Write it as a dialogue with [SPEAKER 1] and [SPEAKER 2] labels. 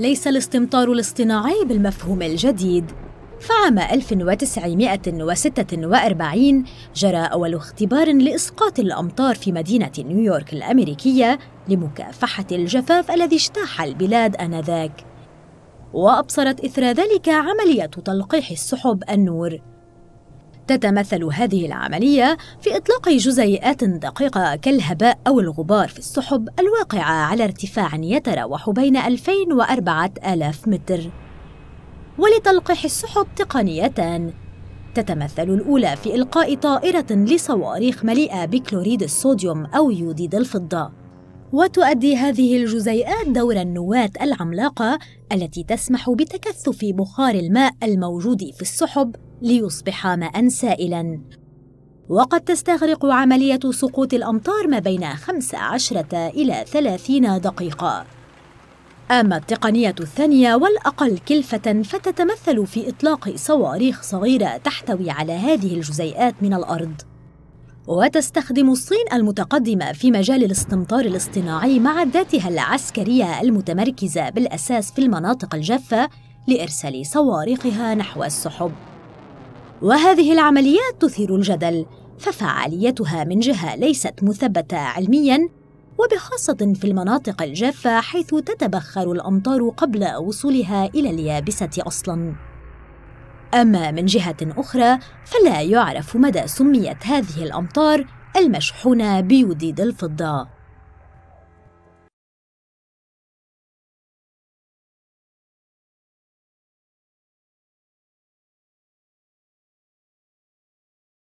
[SPEAKER 1] ليس الاستمطار الاصطناعي بالمفهوم الجديد فعام 1946 جرى أول اختبار لإسقاط الأمطار في مدينة نيويورك الأمريكية لمكافحة الجفاف الذي اجتاح البلاد آنذاك وأبصرت إثر ذلك عملية تلقيح السحب النور تتمثل هذه العملية في إطلاق جزيئات دقيقة كالهباء أو الغبار في السحب الواقعة على ارتفاع يتراوح بين 2000 و 4000 متر ولتلقيح السحب تقنيتان تتمثل الأولى في إلقاء طائرة لصواريخ مليئة بكلوريد الصوديوم أو يوديد الفضة وتؤدي هذه الجزيئات دور النواة العملاقة التي تسمح بتكثف بخار الماء الموجود في السحب ليصبح ماء سائلا وقد تستغرق عملية سقوط الأمطار ما بين 15 إلى 30 دقيقة أما التقنية الثانية والأقل كلفة فتتمثل في إطلاق صواريخ صغيرة تحتوي على هذه الجزيئات من الأرض وتستخدم الصين المتقدمة في مجال الاستمطار الاصطناعي مع ذاتها العسكرية المتمركزة بالأساس في المناطق الجافة لإرسال صواريخها نحو السحب. وهذه العمليات تثير الجدل، ففعاليتها من جهة ليست مثبتة علمياً، وبخاصة في المناطق الجافة حيث تتبخر الأمطار قبل وصولها إلى اليابسة أصلاً. أما من جهة أخرى فلا يعرف مدى سميت هذه الأمطار المشحونة بيوديد الفضة